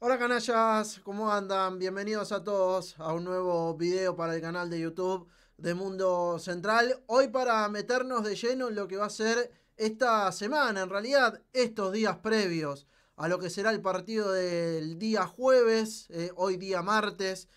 Hola canallas, ¿cómo andan? Bienvenidos a todos a un nuevo video para el canal de YouTube de Mundo Central. Hoy para meternos de lleno en lo que va a ser esta semana, en realidad estos días previos a lo que será el partido del día jueves, eh, hoy día martes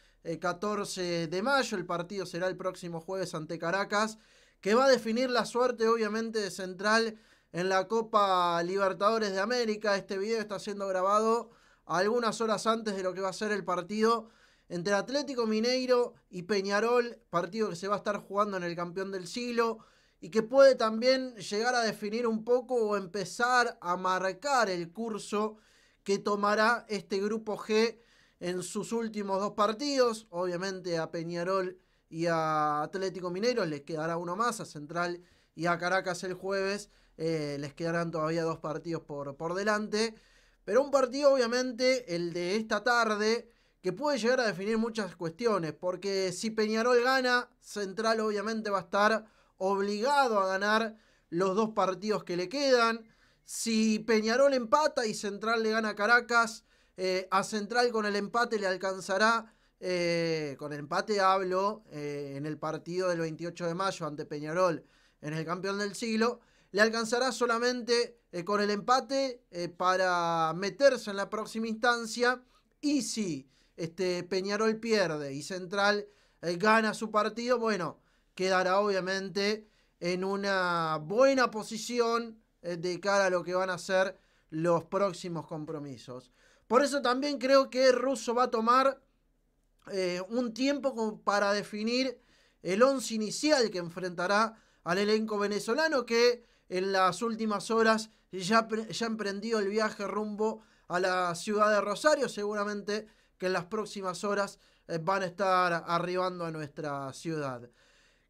14 eh, de mayo, el partido será el próximo jueves ante Caracas, que va a definir la suerte obviamente de Central en la Copa Libertadores de América. Este video está siendo grabado algunas horas antes de lo que va a ser el partido entre Atlético Mineiro y Peñarol, partido que se va a estar jugando en el campeón del siglo y que puede también llegar a definir un poco o empezar a marcar el curso que tomará este grupo G en sus últimos dos partidos. Obviamente a Peñarol y a Atlético Mineiro les quedará uno más, a Central y a Caracas el jueves eh, les quedarán todavía dos partidos por, por delante. Pero un partido, obviamente, el de esta tarde, que puede llegar a definir muchas cuestiones, porque si Peñarol gana, Central obviamente va a estar obligado a ganar los dos partidos que le quedan. Si Peñarol empata y Central le gana a Caracas, eh, a Central con el empate le alcanzará, eh, con el empate hablo, eh, en el partido del 28 de mayo ante Peñarol en el campeón del siglo, le alcanzará solamente eh, con el empate eh, para meterse en la próxima instancia. Y si este, Peñarol pierde y Central eh, gana su partido, bueno, quedará obviamente en una buena posición de cara a lo que van a ser los próximos compromisos. Por eso también creo que Russo va a tomar un tiempo para definir el once inicial que enfrentará al elenco venezolano que en las últimas horas ya, ya emprendido el viaje rumbo a la ciudad de Rosario. Seguramente que en las próximas horas eh, van a estar arribando a nuestra ciudad.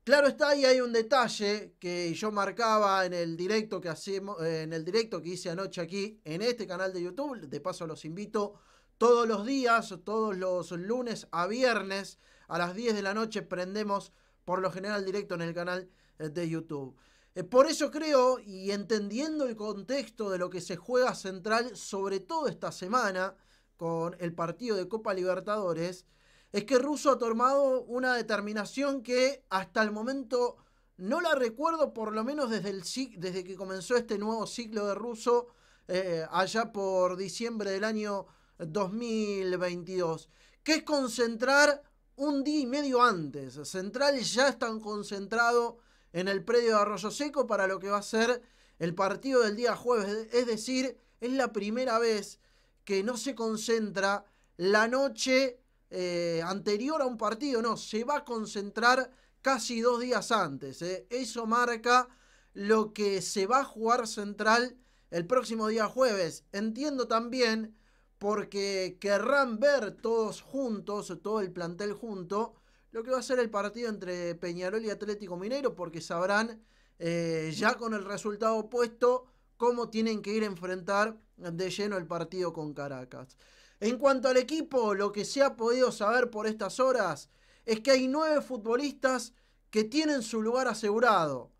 Claro está, y hay un detalle que yo marcaba en el directo que hacemos, eh, en el directo que hice anoche aquí en este canal de YouTube. De paso los invito todos los días, todos los lunes a viernes a las 10 de la noche prendemos por lo general directo en el canal eh, de YouTube. Eh, por eso creo, y entendiendo el contexto de lo que se juega central, sobre todo esta semana, con el partido de Copa Libertadores, es que Russo ha tomado una determinación que hasta el momento no la recuerdo, por lo menos desde, el, desde que comenzó este nuevo ciclo de Russo, eh, allá por diciembre del año 2022, que es concentrar un día y medio antes. Central ya están concentrado en el predio de Arroyo Seco para lo que va a ser el partido del día jueves. Es decir, es la primera vez que no se concentra la noche eh, anterior a un partido, no, se va a concentrar casi dos días antes. Eh. Eso marca lo que se va a jugar Central el próximo día jueves. Entiendo también porque querrán ver todos juntos, todo el plantel junto, lo que va a ser el partido entre Peñarol y Atlético Mineiro, porque sabrán eh, ya con el resultado opuesto cómo tienen que ir a enfrentar de lleno el partido con Caracas. En cuanto al equipo, lo que se ha podido saber por estas horas es que hay nueve futbolistas que tienen su lugar asegurado.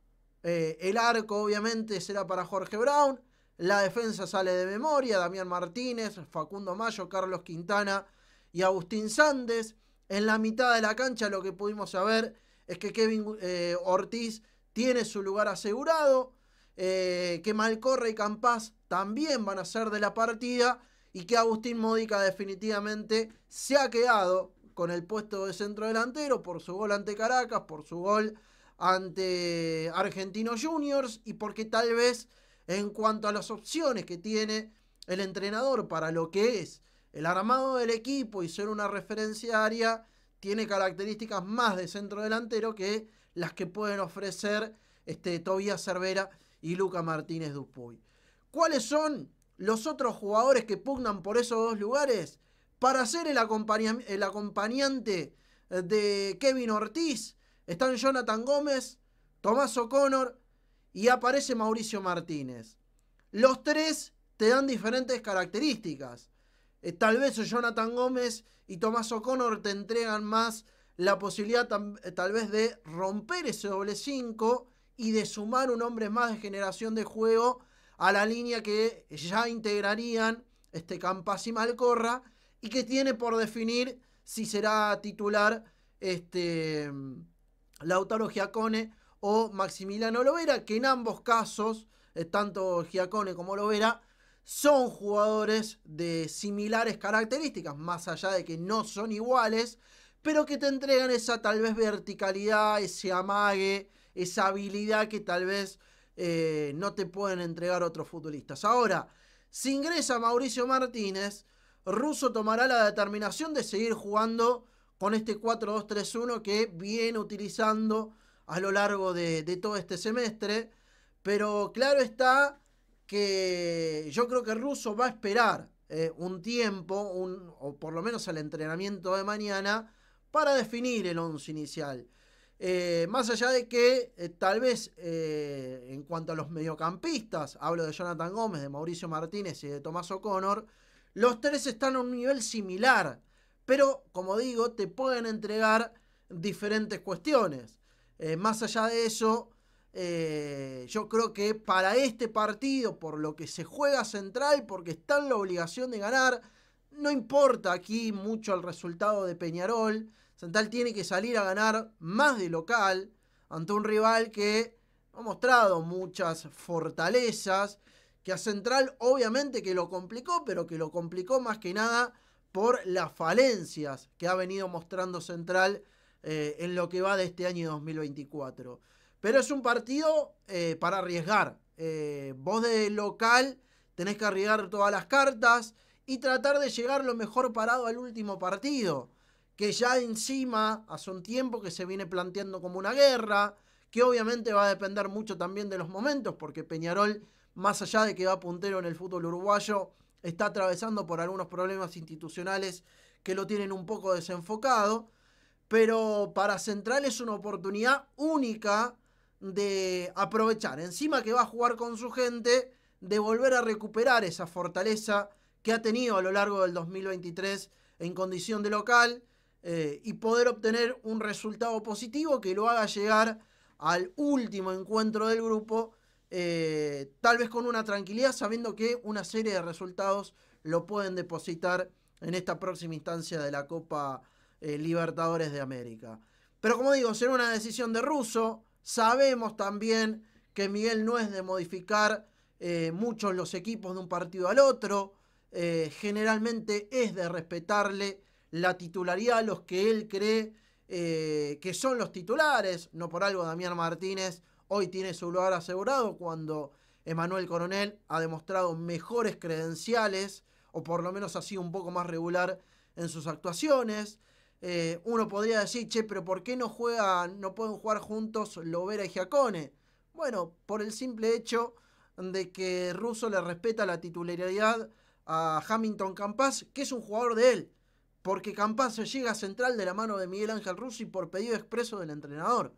Eh, el arco obviamente será para Jorge Brown, la defensa sale de memoria, Damián Martínez, Facundo Mayo, Carlos Quintana y Agustín Sández. En la mitad de la cancha lo que pudimos saber es que Kevin eh, Ortiz tiene su lugar asegurado, eh, que Malcorre y Campas también van a ser de la partida y que Agustín Módica definitivamente se ha quedado con el puesto de centro delantero por su gol ante Caracas, por su gol ante Argentinos Juniors y porque tal vez en cuanto a las opciones que tiene el entrenador para lo que es el armado del equipo y ser una referencia área, tiene características más de centro delantero que las que pueden ofrecer este, Tobías Cervera y Luca Martínez Dupuy. ¿Cuáles son los otros jugadores que pugnan por esos dos lugares? Para ser el, el acompañante de Kevin Ortiz están Jonathan Gómez, Tomás O'Connor y aparece Mauricio Martínez. Los tres te dan diferentes características. Eh, tal vez Jonathan Gómez y Tomás O'Connor te entregan más la posibilidad eh, tal vez de romper ese doble 5 y de sumar un hombre más de generación de juego a la línea que ya integrarían este Campas y Malcorra y que tiene por definir si será titular este, Lautaro Giacone o Maximiliano Lovera, que en ambos casos, eh, tanto Giacone como Lovera, son jugadores de similares características, más allá de que no son iguales, pero que te entregan esa tal vez verticalidad, ese amague, esa habilidad que tal vez eh, no te pueden entregar otros futbolistas. Ahora, si ingresa Mauricio Martínez, Russo tomará la determinación de seguir jugando con este 4-2-3-1 que viene utilizando a lo largo de, de todo este semestre, pero claro está que yo creo que Russo va a esperar eh, un tiempo, o por lo menos el entrenamiento de mañana, para definir el 11 inicial. Eh, más allá de que eh, tal vez en cuanto a los mediocampistas, hablo de Jonathan Gómez, de Mauricio Martínez y de Tomás O'Connor, los tres están a un nivel similar, pero como digo, te pueden entregar diferentes cuestiones. más allá de eso, eh, yo creo que para este partido, por lo que se juega central, porque está en la obligación de ganar, no importa aquí mucho el resultado de Peñarol. Central tiene que salir a ganar más de local ante un rival que ha mostrado muchas fortalezas, que a Central obviamente que lo complicó, pero que lo complicó más que nada por las falencias que ha venido mostrando Central eh, en lo que va de este año 2024. Pero es un partido eh, para arriesgar. Eh, vos de local tenés que arriesgar todas las cartas y tratar de llegar lo mejor parado al último partido. Que ya encima hace un tiempo que se viene planteando como una guerra. Que obviamente va a depender mucho también de los momentos. Porque Peñarol, más allá de que va puntero en el fútbol uruguayo, está atravesando por algunos problemas institucionales que lo tienen un poco desenfocado. Pero para Central es una oportunidad única de aprovechar, encima que va a jugar con su gente, de volver a recuperar esa fortaleza que ha tenido a lo largo del 2023 en condición de local eh, y poder obtener un resultado positivo que lo haga llegar al último encuentro del grupo, eh, tal vez con una tranquilidad, sabiendo que una serie de resultados lo pueden depositar en esta próxima instancia de la Copa eh, Libertadores de América. Pero como digo, será una decisión de Russo, Sabemos también que Miguel no es de modificar eh, mucho muchos los equipos de un partido al otro. Eh, generalmente es de respetarle la titularidad a los que él cree eh, que son los titulares. No por algo Damián Martínez hoy tiene su lugar asegurado cuando Emanuel Coronel ha demostrado mejores credenciales o por lo menos ha sido un poco más regular en sus actuaciones. Eh, uno podría decir, che, pero ¿por qué no juegan, no pueden jugar juntos Lovera y Giacone? Bueno, por el simple hecho de que Russo le respeta la titularidad a Hamilton Campas, que es un jugador de él, porque Campas llega a central de la mano de Miguel Ángel Russo y por pedido expreso del entrenador.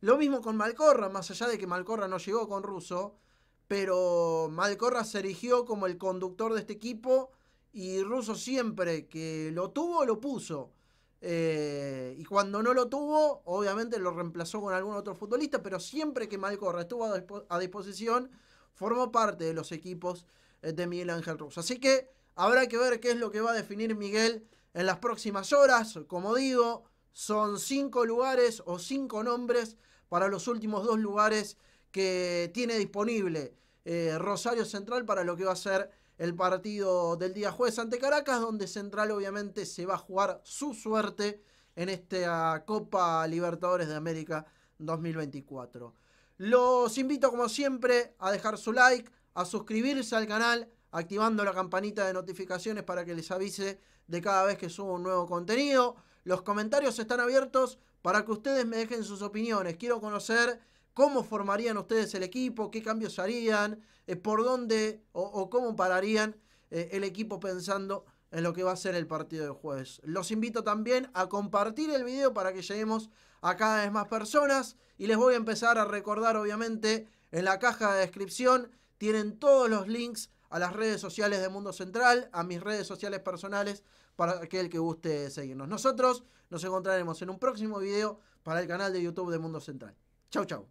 Lo mismo con Malcorra, más allá de que Malcorra no llegó con Russo, pero Malcorra se erigió como el conductor de este equipo y Russo siempre que lo tuvo lo puso. Eh, y cuando no lo tuvo, obviamente lo reemplazó con algún otro futbolista, pero siempre que Malcorra estuvo a, disposición, formó parte de los equipos eh, de Miguel Ángel Russo. Así que habrá que ver qué es lo que va a definir Miguel en las próximas horas. Como digo, son cinco lugares o cinco nombres para los últimos dos lugares que tiene disponible eh, Rosario Central para lo que va a ser el partido del día jueves ante Caracas, donde Central obviamente se va a jugar su suerte en esta Copa Libertadores de América 2024. Los invito como siempre a dejar su like, a suscribirse al canal, activando la campanita de notificaciones para que les avise de cada vez que subo un nuevo contenido. Los comentarios están abiertos para que ustedes me dejen sus opiniones. Quiero conocer cómo formarían ustedes el equipo, qué cambios harían, eh, por dónde o, cómo pararían eh, el equipo pensando en lo que va a ser el partido de jueves. Los invito también a compartir el video para que lleguemos a cada vez más personas y les voy a empezar a recordar obviamente en la caja de descripción tienen todos los links a las redes sociales de Mundo Central, a mis redes sociales personales para aquel que guste seguirnos. Nosotros nos encontraremos en un próximo video para el canal de YouTube de Mundo Central. Chau, chau.